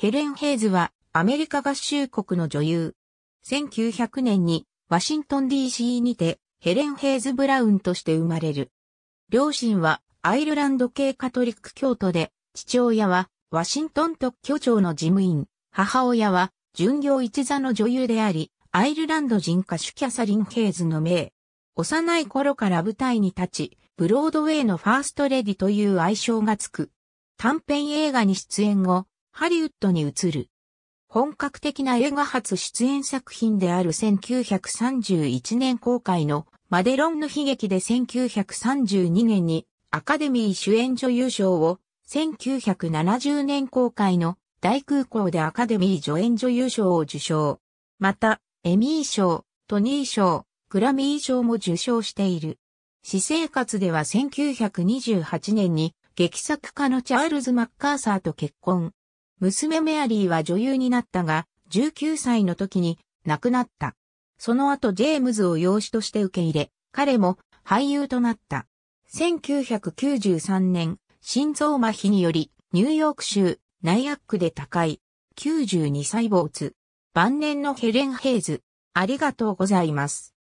ヘレン・ヘイズはアメリカ合衆国の女優。1900年にワシントン DC にてヘレン・ヘイズ・ブラウンとして生まれる。両親はアイルランド系カトリック教徒で、父親はワシントン特許庁の事務員、母親は巡業一座の女優であり、アイルランド人歌手キャサリン・ヘイズの名。幼い頃から舞台に立ち、ブロードウェイのファーストレディという愛称がつく。短編映画に出演後、ハリウッドに移る。本格的な映画初出演作品である1931年公開のマデロンの悲劇で1932年にアカデミー主演女優賞を1970年公開の大空港でアカデミー助演女優賞を受賞。また、エミー賞、トニー賞、グラミー賞も受賞している。私生活では1928年に劇作家のチャールズ・マッカーサーと結婚。娘メアリーは女優になったが、19歳の時に亡くなった。その後ジェームズを養子として受け入れ、彼も俳優となった。1993年、心臓麻痺により、ニューヨーク州、ナイアックで高い、92歳つ、晩年のヘレン・ヘイズ。ありがとうございます。